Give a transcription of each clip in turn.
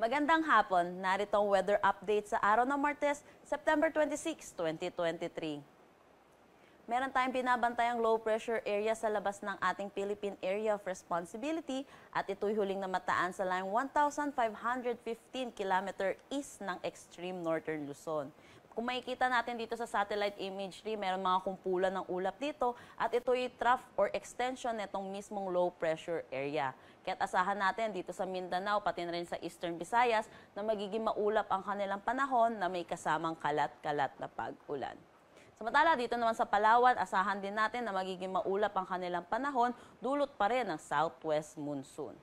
Magandang hapon, narito ang weather update sa araw ng Martes, September 26, 2023. Meron tayong pinabantayang low pressure area sa labas ng ating Philippine Area of Responsibility at ito'y huling namataan sa line 1,515 km east ng extreme northern Luzon kung makikita natin dito sa satellite imagery, meron mga kumpulan ng ulap dito at ito yung trough or extension nitong mismong low pressure area. Kaya asahan natin dito sa Mindanao, pati na rin sa Eastern Visayas, na magiging maulap ang kanilang panahon na may kasamang kalat-kalat na pag-ulan. Samantala, dito naman sa Palawan, asahan din natin na magiging maulap ang kanilang panahon, dulot pa rin ng southwest monsoon.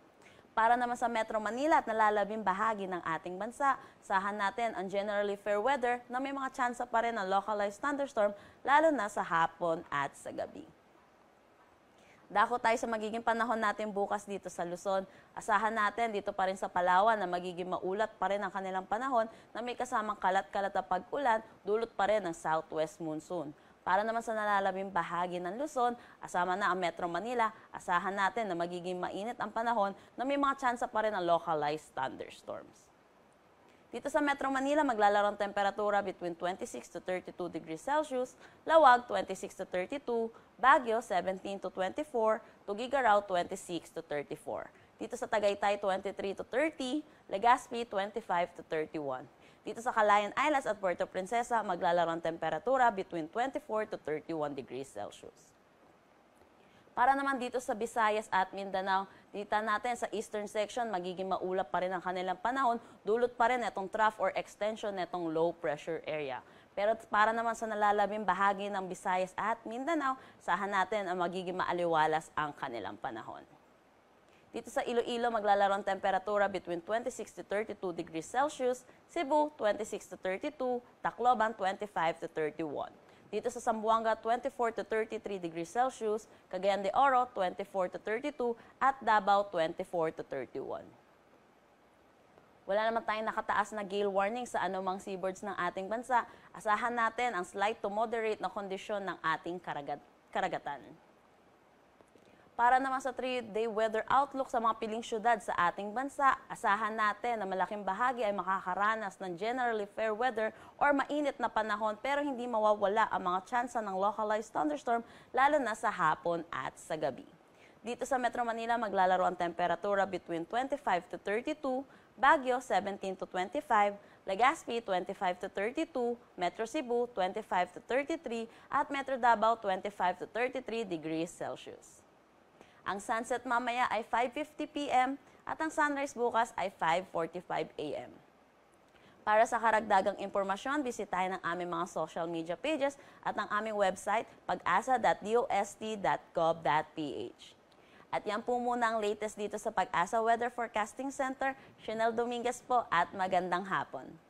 Para naman sa Metro Manila at nalalabing bahagi ng ating bansa, sahan natin ang generally fair weather na may mga tsansa pa rin ng localized thunderstorm lalo na sa hapon at sa gabi. Dako tayo sa magiging panahon natin bukas dito sa Luzon. Asahan natin dito pa rin sa Palawan na magiging maulat pa rin ang kanilang panahon na may kasamang kalat-kalat na pag-ulan, dulot pa rin ng southwest monsoon. Para naman sa nalalabing bahagi ng Luzon, asama na ang Metro Manila, asahan natin na magiging mainit ang panahon na may mga tsansa pa rin ng localized thunderstorms. Dito sa Metro Manila, maglalaro ang temperatura between 26 to 32 degrees Celsius, Lawag 26 to 32, Baguio 17 to 24, Tugigaraw 26 to 34. Dito sa Tagaytay, 23 to 30. Legazpi, 25 to 31. Dito sa Calayan Islands at Puerto Princesa, maglalaro ang temperatura between 24 to 31 degrees Celsius. Para naman dito sa Visayas at Mindanao, dita natin sa eastern section, magiging maulap pa rin ang kanilang panahon, dulot pa rin itong trough or extension nitong low pressure area. Pero para naman sa nalalabing bahagi ng Visayas at Mindanao, sahan natin ang magiging maaliwalas ang kanilang panahon. Dito sa Iloilo, maglalaro ang temperatura between 26 to 32 degrees Celsius, Cebu 26 to 32, Tacloban 25 to 31. Dito sa Sambuanga, 24 to 33 degrees Celsius, Cagayan de Oro 24 to 32, at Davao 24 to 31. Wala naman tayong nakataas na gale warning sa anumang seaboards ng ating bansa. Asahan natin ang slight to moderate na kondisyon ng ating karagat karagatan. Para naman sa 3-day weather outlook sa mga piling syudad sa ating bansa, asahan natin na malaking bahagi ay makakaranas ng generally fair weather or mainit na panahon pero hindi mawawala ang mga tsansa ng localized thunderstorm lalo na sa hapon at sa gabi. Dito sa Metro Manila, maglalaro ang temperatura between 25 to 32, Baguio 17 to 25, Legazpi 25 to 32, Metro Cebu 25 to 33, at Metro Davao 25 to 33 degrees Celsius. Ang sunset mamaya ay 5.50 p.m. at ang sunrise bukas ay 5.45 a.m. Para sa karagdagang impormasyon, bisitahin ang aming mga social media pages at ang aming website pagasa.dost.gov.ph. At yan po muna ang latest dito sa Pag-asa Weather Forecasting Center. Chanel Dominguez po at magandang hapon.